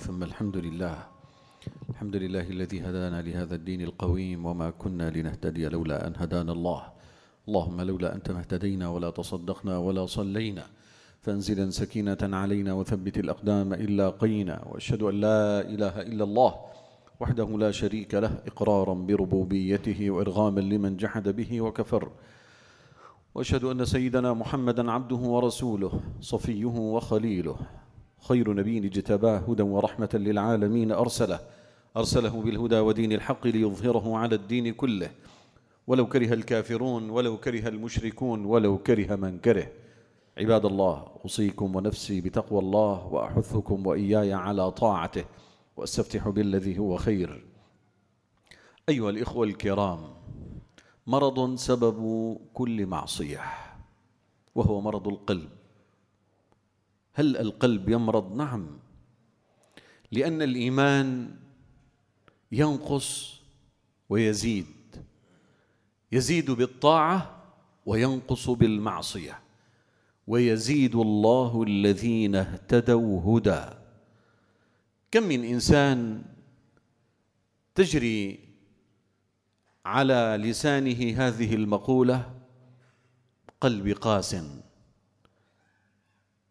ثم الحمد لله الحمد لله الذي هدانا لهذا الدين القويم وما كنا لنهتدي لولا أن هدانا الله اللهم لولا أنت ما اهتدينا ولا تصدقنا ولا صلينا فانزلا سكينة علينا وثبت الأقدام إلا قينا وأشهد أن لا إله إلا الله وحده لا شريك له إقرارا بربوبيته وإرغاما لمن جحد به وكفر واشهد ان سيدنا محمدا عبده ورسوله صفيه وخليله خير نبي اجتباه هدى ورحمة للعالمين أرسله أرسله بالهدى ودين الحق ليظهره على الدين كله ولو كره الكافرون ولو كره المشركون ولو كره من كره عباد الله أوصيكم ونفسي بتقوى الله وأحثكم وإياي على طاعته وأستفتح بالذي هو خير أيها الإخوة الكرام مرض سبب كل معصية وهو مرض القلب هل القلب يمرض نعم لان الايمان ينقص ويزيد يزيد بالطاعه وينقص بالمعصيه ويزيد الله الذين اهتدوا هدى كم من انسان تجري على لسانه هذه المقوله قلبي قاس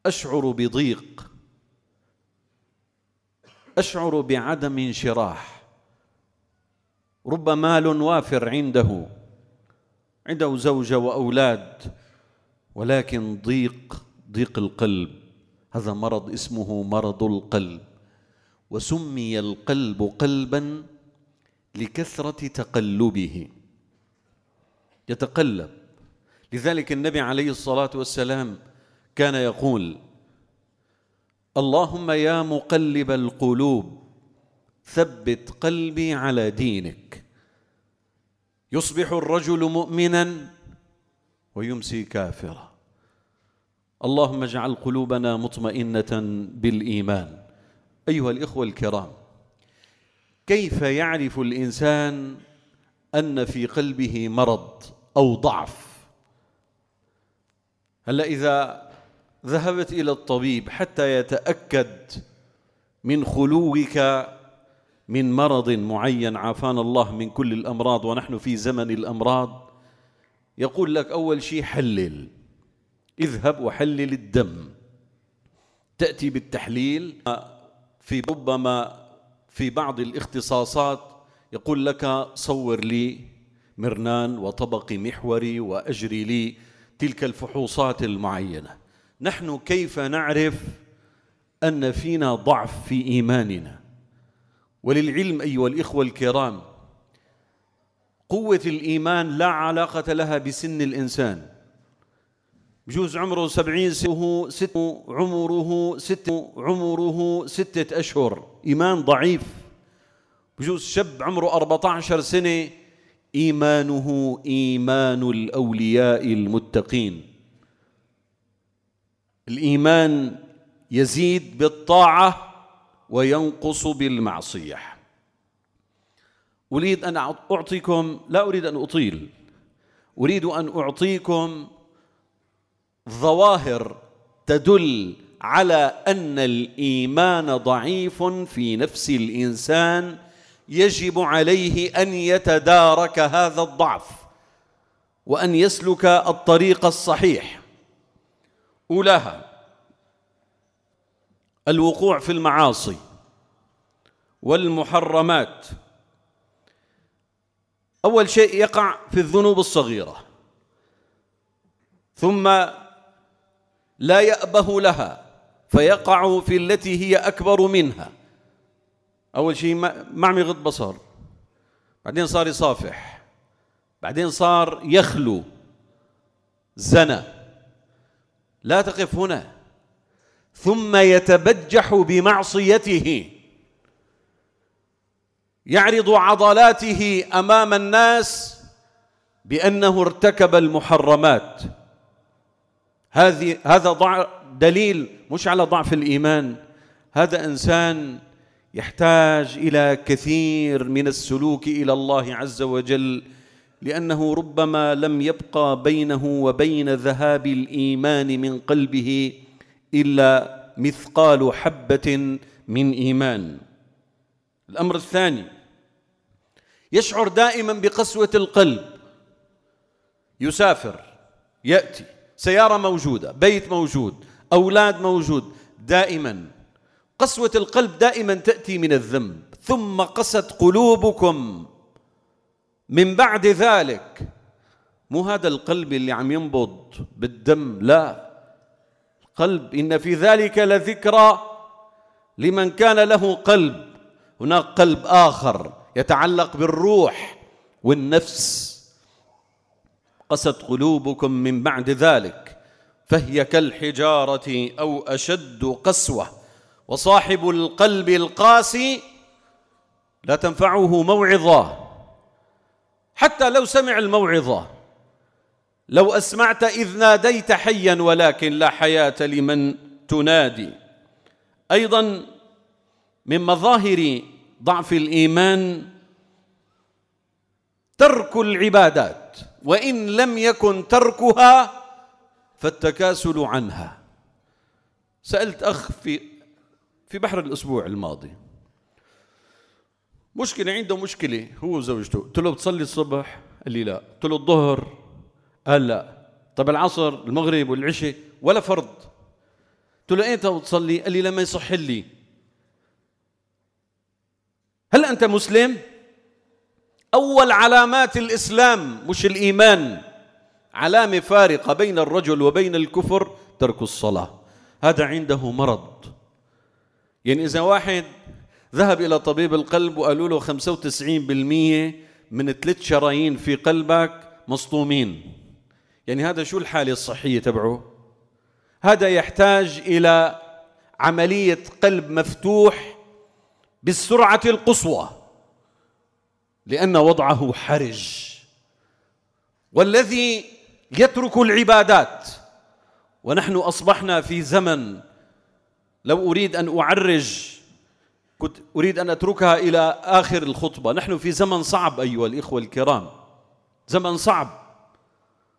أشعر بضيق أشعر بعدم انشراح ربما مال وافر عنده عنده زوجة وأولاد ولكن ضيق ضيق القلب هذا مرض اسمه مرض القلب وسمي القلب قلبا لكثرة تقلبه يتقلب لذلك النبي عليه الصلاة والسلام كان يقول اللهم يا مقلب القلوب ثبت قلبي على دينك يصبح الرجل مؤمنا ويمسي كافرا اللهم اجعل قلوبنا مطمئنه بالايمان ايها الاخوه الكرام كيف يعرف الانسان ان في قلبه مرض او ضعف هلا اذا ذهبت إلى الطبيب حتى يتأكد من خلوك من مرض معين عافانا الله من كل الأمراض ونحن في زمن الأمراض يقول لك أول شيء حلل اذهب وحلل الدم تأتي بالتحليل في ربما في بعض الاختصاصات يقول لك صور لي مرنان وطبقي محوري وأجري لي تلك الفحوصات المعينة نحن كيف نعرف أن فينا ضعف في إيماننا وللعلم أيها الإخوة الكرام قوة الإيمان لا علاقة لها بسن الإنسان بجوز عمره سبعين سنه ست عمره ست عمره ستة أشهر إيمان ضعيف بجوز شاب عمره 14 سنة إيمانه إيمان الأولياء المتقين الايمان يزيد بالطاعه وينقص بالمعصيه اريد ان اعطيكم لا اريد ان اطيل اريد ان اعطيكم ظواهر تدل على ان الايمان ضعيف في نفس الانسان يجب عليه ان يتدارك هذا الضعف وان يسلك الطريق الصحيح أولاها الوقوع في المعاصي والمحرمات أول شيء يقع في الذنوب الصغيرة ثم لا يأبه لها فيقع في التي هي أكبر منها أول شيء معمي غض بصر بعدين صار يصافح بعدين صار يخلو زنى لا تقف هنا ثم يتبجح بمعصيته يعرض عضلاته امام الناس بانه ارتكب المحرمات هذه هذا ضع دليل مش على ضعف الايمان هذا انسان يحتاج الى كثير من السلوك الى الله عز وجل لانه ربما لم يبقى بينه وبين ذهاب الايمان من قلبه الا مثقال حبه من ايمان الامر الثاني يشعر دائما بقسوه القلب يسافر ياتي سياره موجوده بيت موجود اولاد موجود دائما قسوه القلب دائما تاتي من الذنب ثم قست قلوبكم من بعد ذلك مو هذا القلب اللي عم ينبض بالدم لا قلب إن في ذلك لذكرى لمن كان له قلب هناك قلب آخر يتعلق بالروح والنفس قست قلوبكم من بعد ذلك فهي كالحجارة أو أشد قسوة وصاحب القلب القاسي لا تنفعه موعظة حتى لو سمع الموعظة لو أسمعت إذ ناديت حيا ولكن لا حياة لمن تنادي أيضا من مظاهر ضعف الإيمان ترك العبادات وإن لم يكن تركها فالتكاسل عنها سألت أخ في في بحر الأسبوع الماضي مشكلة عنده مشكلة هو وزوجته قلت له بتصلي الصبح قال لي لا قلت له الظهر قال لا طب العصر المغرب والعشاء ولا فرض قلت له أنت بتصلي قال لي لما يصح لي هل انت مسلم اول علامات الاسلام مش الايمان علامه فارقه بين الرجل وبين الكفر ترك الصلاه هذا عنده مرض يعني اذا واحد ذهب إلى طبيب القلب وقالوا له 95% من ثلاث شرايين في قلبك مصطومين يعني هذا شو الحالة الصحية تبعه هذا يحتاج إلى عملية قلب مفتوح بالسرعة القصوى لأن وضعه حرج والذي يترك العبادات ونحن أصبحنا في زمن لو أريد أن أعرج كنت أريد أن أتركها إلى آخر الخطبة نحن في زمن صعب أيها الإخوة الكرام زمن صعب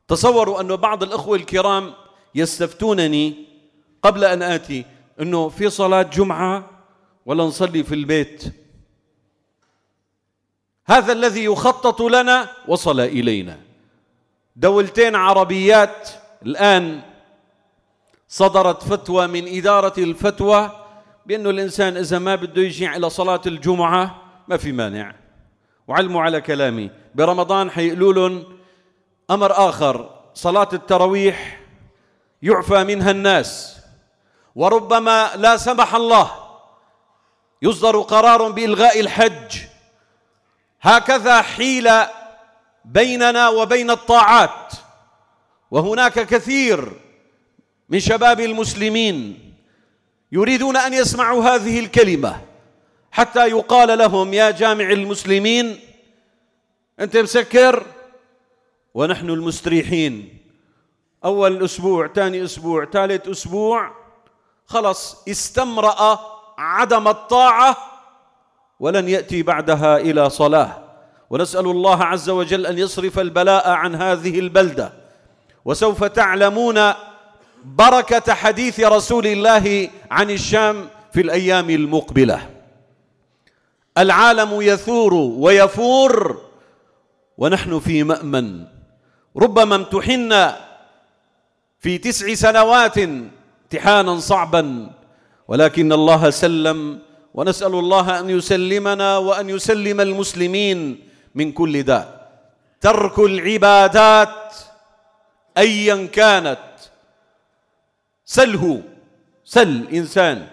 تصوروا أن بعض الإخوة الكرام يستفتونني قبل أن آتي أنه في صلاة جمعة ولا نصلي في البيت هذا الذي يخطط لنا وصل إلينا دولتين عربيات الآن صدرت فتوى من إدارة الفتوى بأنه الإنسان إذا ما بده يجي على صلاة الجمعة ما في مانع وعلموا على كلامي برمضان حيقولوا لهم أمر آخر صلاة التراويح يعفى منها الناس وربما لا سمح الله يصدر قرار بإلغاء الحج هكذا حيل بيننا وبين الطاعات وهناك كثير من شباب المسلمين يريدون أن يسمعوا هذه الكلمة حتى يقال لهم يا جامع المسلمين أنت مسكر ونحن المستريحين أول أسبوع ثاني أسبوع ثالث أسبوع خلص استمرأ عدم الطاعة ولن يأتي بعدها إلى صلاة ونسأل الله عز وجل أن يصرف البلاء عن هذه البلدة وسوف تعلمون بركة حديث رسول الله عن الشام في الأيام المقبلة العالم يثور ويفور ونحن في مأمن ربما امتحنا في تسع سنوات امتحانا صعبا ولكن الله سلم ونسأل الله أن يسلمنا وأن يسلم المسلمين من كل داء ترك العبادات أيا كانت سله سل إنسان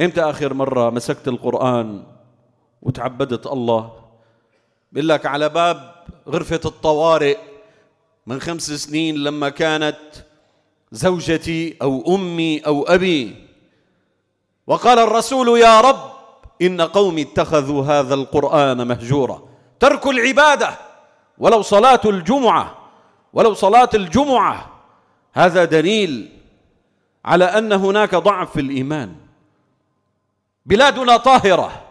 إمتى آخر مرة مسكت القرآن وتعبدت الله بيقول لك على باب غرفة الطوارئ من خمس سنين لما كانت زوجتي أو أمي أو أبي وقال الرسول يا رب إن قومي اتخذوا هذا القرآن مهجورا ترك العبادة ولو صلاة الجمعة ولو صلاة الجمعة هذا دليل على أن هناك ضعف في الإيمان بلادنا طاهرة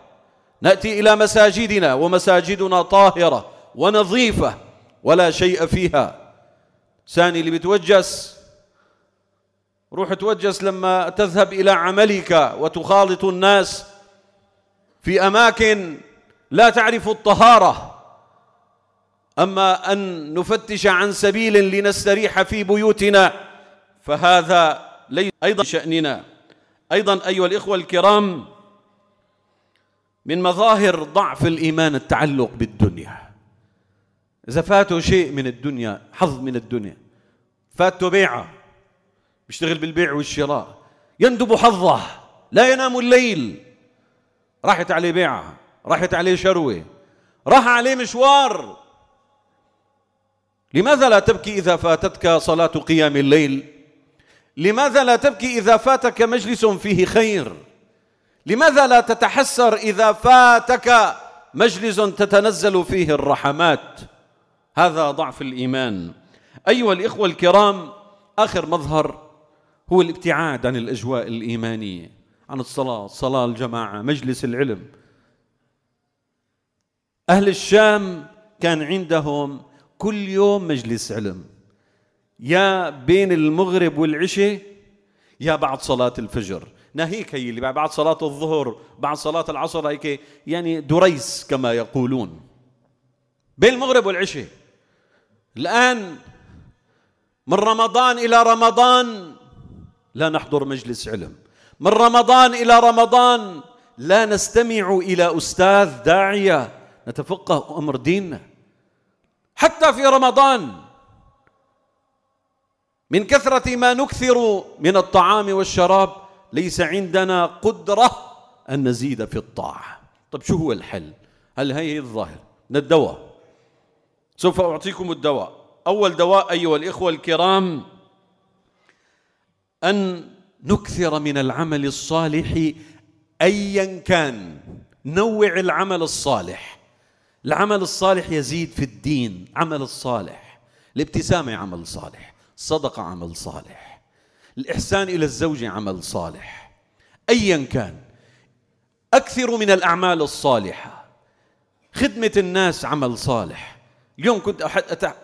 نأتي إلى مساجدنا ومساجدنا طاهرة ونظيفة ولا شيء فيها ثاني اللي بتوجس روح توجس لما تذهب إلى عملك وتخالط الناس في أماكن لا تعرف الطهارة أما أن نفتش عن سبيل لنستريح في بيوتنا فهذا ليس أيضا شأننا أيضا أيها الإخوة الكرام من مظاهر ضعف الإيمان التعلق بالدنيا إذا فاته شيء من الدنيا حظ من الدنيا فاته بيعة بيشتغل بالبيع والشراء يندب حظه لا ينام الليل راحت عليه بيعة راحت عليه شروة راح عليه مشوار لماذا لا تبكي إذا فاتتك صلاة قيام الليل لماذا لا تبكي إذا فاتك مجلس فيه خير لماذا لا تتحسر إذا فاتك مجلس تتنزل فيه الرحمات هذا ضعف الإيمان أيها الإخوة الكرام آخر مظهر هو الابتعاد عن الأجواء الإيمانية عن الصلاة الصلاة الجماعة مجلس العلم أهل الشام كان عندهم كل يوم مجلس علم يا بين المغرب والعشاء يا بعد صلاة الفجر ناهيك هي اللي بعد صلاة الظهر بعد صلاة العصر هيك يعني دريس كما يقولون بين المغرب والعشاء الآن من رمضان إلى رمضان لا نحضر مجلس علم من رمضان إلى رمضان لا نستمع إلى أستاذ داعية نتفقه أمر ديننا حتى في رمضان من كثرة ما نكثر من الطعام والشراب ليس عندنا قدرة أن نزيد في الطاعة طيب شو هو الحل؟ هل هي الظاهر؟ الدواء سوف أعطيكم الدواء أول دواء أيها الإخوة الكرام أن نكثر من العمل الصالح أيا كان نوع العمل الصالح العمل الصالح يزيد في الدين عمل الصالح الابتسامة عمل صالح الصدقة عمل صالح الإحسان إلى الزوجة عمل صالح أيا كان أكثر من الأعمال الصالحة خدمة الناس عمل صالح اليوم كنت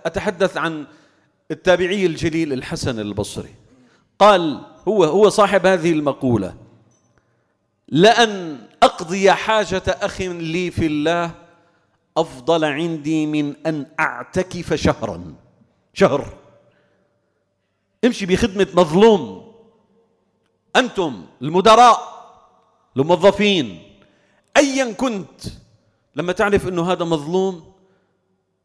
أتحدث عن التابعي الجليل الحسن البصري قال هو هو صاحب هذه المقولة لأن أقضي حاجة أخ لي في الله أفضل عندي من أن أعتكف شهرا شهر امشي بخدمة مظلوم أنتم المدراء الموظفين أيا كنت لما تعرف أنه هذا مظلوم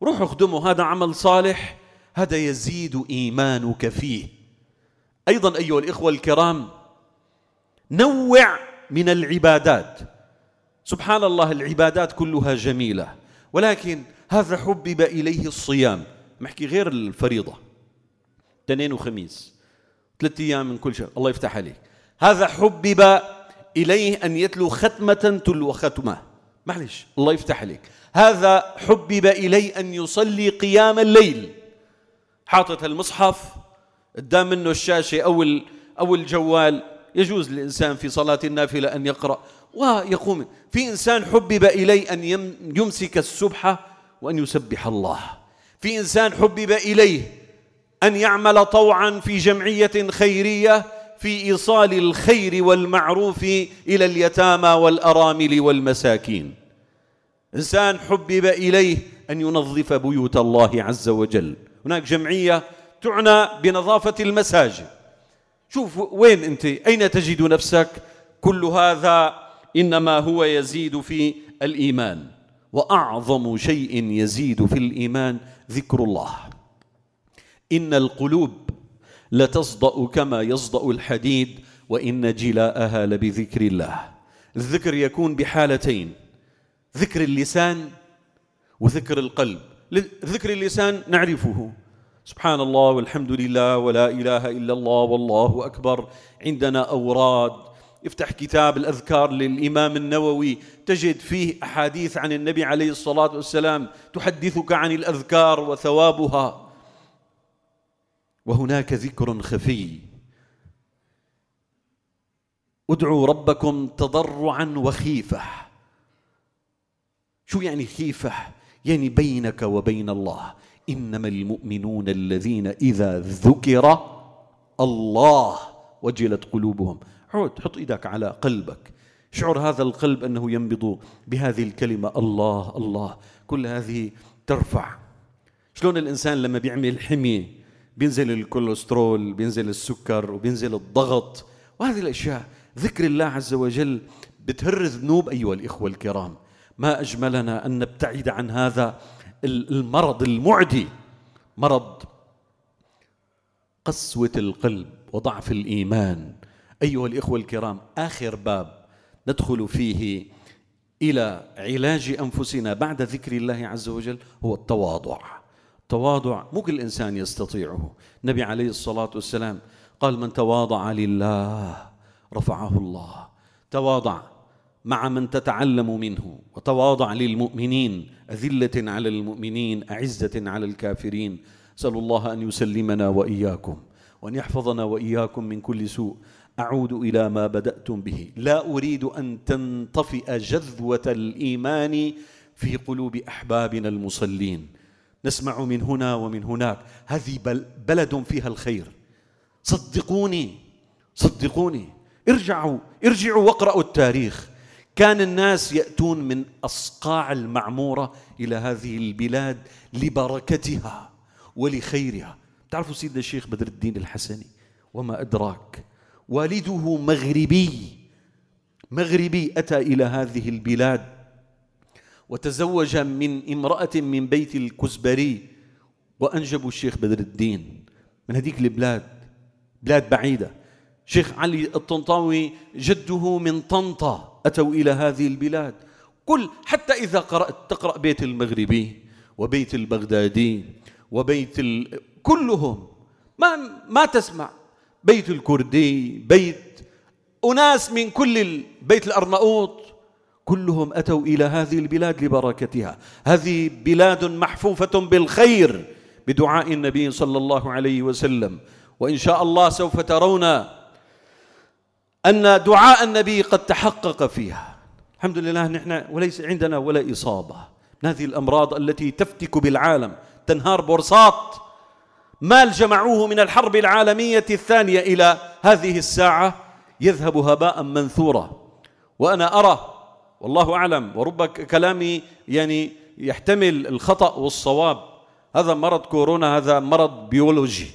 روح اخدمه هذا عمل صالح هذا يزيد إيمانك فيه أيضا أيها الإخوة الكرام نوع من العبادات سبحان الله العبادات كلها جميلة ولكن هذا حبب إليه الصيام محكي غير الفريضة اثنين وخميس ثلاثة أيام من كل شهر الله يفتح عليك هذا حبب إليه أن يتلو ختمة تلو ختمة معلش الله يفتح عليك هذا حبب إلي أن يصلي قيام الليل حاطط المصحف قدام منه الشاشة أو أو الجوال يجوز للإنسان في صلاة النافلة أن يقرأ ويقوم في إنسان حبب إلي أن يمسك السبحة وأن يسبح الله في إنسان حبب إليه أن يعمل طوعا في جمعية خيرية في إيصال الخير والمعروف إلى اليتامى والأرامل والمساكين إنسان حبب إليه أن ينظف بيوت الله عز وجل هناك جمعية تعنى بنظافة المساجد شوف وين أنت أين تجد نفسك كل هذا إنما هو يزيد في الإيمان وأعظم شيء يزيد في الإيمان ذكر الله إن القلوب لتصدأ كما يصدأ الحديد وإن جلاءها لبذكر الله الذكر يكون بحالتين ذكر اللسان وذكر القلب ذكر اللسان نعرفه سبحان الله والحمد لله ولا إله إلا الله والله أكبر عندنا أوراد افتح كتاب الأذكار للإمام النووي تجد فيه أحاديث عن النبي عليه الصلاة والسلام تحدثك عن الأذكار وثوابها وهناك ذكر خفي ادعوا ربكم تضرعا وخيفه شو يعني خيفه يعني بينك وبين الله انما المؤمنون الذين اذا ذكر الله وجلت قلوبهم عود حط ايدك على قلبك شعر هذا القلب انه ينبض بهذه الكلمه الله الله كل هذه ترفع شلون الانسان لما بيعمل حميه بينزل الكوليسترول بينزل السكر وبينزل الضغط وهذه الأشياء ذكر الله عز وجل بتهر ذنوب أيها الإخوة الكرام ما أجملنا أن نبتعد عن هذا المرض المعدي مرض قسوة القلب وضعف الإيمان أيها الإخوة الكرام آخر باب ندخل فيه إلى علاج أنفسنا بعد ذكر الله عز وجل هو التواضع تواضع مو كل إنسان يستطيعه النبي عليه الصلاة والسلام قال من تواضع لله رفعه الله تواضع مع من تتعلم منه وتواضع للمؤمنين أذلة على المؤمنين أعزة على الكافرين أسأل الله أن يسلمنا وإياكم وأن يحفظنا وإياكم من كل سوء أعود إلى ما بدأتم به لا أريد أن تنطفئ جذوة الإيمان في قلوب أحبابنا المصلين نسمع من هنا ومن هناك هذه بلد فيها الخير صدقوني صدقوني ارجعوا ارجعوا واقرأوا التاريخ كان الناس يأتون من أصقاع المعمورة إلى هذه البلاد لبركتها ولخيرها تعرفوا سيدنا الشيخ بدر الدين الحسني وما أدراك والده مغربي مغربي أتى إلى هذه البلاد وتزوج من امرأة من بيت الكزبري وأنجبوا الشيخ بدر الدين من هذيك البلاد بلاد بعيدة شيخ علي الطنطاوي جده من طنطا أتوا إلى هذه البلاد كل حتى إذا قرأت تقرأ بيت المغربي وبيت البغدادي وبيت ال... كلهم ما ما تسمع بيت الكردي بيت أناس من كل بيت الأرناؤوط كلهم أتوا إلى هذه البلاد لبركتها هذه بلاد محفوفة بالخير بدعاء النبي صلى الله عليه وسلم وإن شاء الله سوف ترون أن دعاء النبي قد تحقق فيها الحمد لله نحن وليس عندنا ولا إصابة من هذه الأمراض التي تفتك بالعالم تنهار بورصات مال جمعوه من الحرب العالمية الثانية إلى هذه الساعة يذهب هباء منثورا وأنا أرى والله أعلم ورب كلامي يعني يحتمل الخطأ والصواب هذا مرض كورونا هذا مرض بيولوجي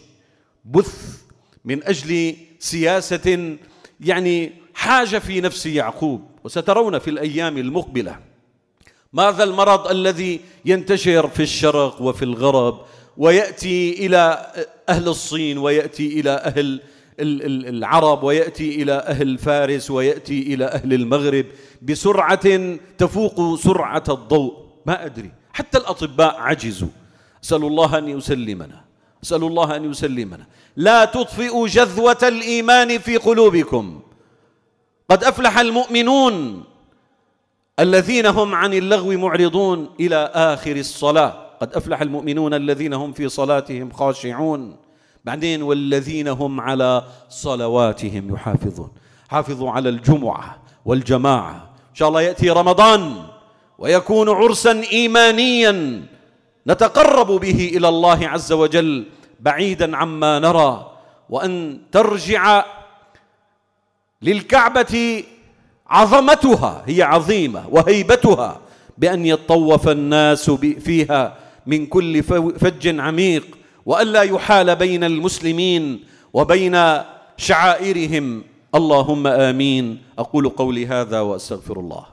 بث من أجل سياسة يعني حاجة في نفس يعقوب وسترون في الأيام المقبلة ماذا المرض الذي ينتشر في الشرق وفي الغرب ويأتي إلى أهل الصين ويأتي إلى أهل العرب ويأتي إلى أهل فارس ويأتي إلى أهل المغرب بسرعة تفوق سرعة الضوء ما أدري حتى الأطباء عجزوا أسأل الله أن يسلمنا أسأل الله أن يسلمنا لا تطفئوا جذوة الإيمان في قلوبكم قد أفلح المؤمنون الذين هم عن اللغو معرضون إلى آخر الصلاة قد أفلح المؤمنون الذين هم في صلاتهم خاشعون بعدين والذين هم على صلواتهم يحافظون حافظوا على الجمعة والجماعة إن شاء الله يأتي رمضان ويكون عرسا إيمانيا نتقرب به إلى الله عز وجل بعيدا عما نرى وأن ترجع للكعبة عظمتها هي عظيمة وهيبتها بأن يطوف الناس فيها من كل فج عميق وألا يحال بين المسلمين وبين شعائرهم اللهم امين اقول قولي هذا واستغفر الله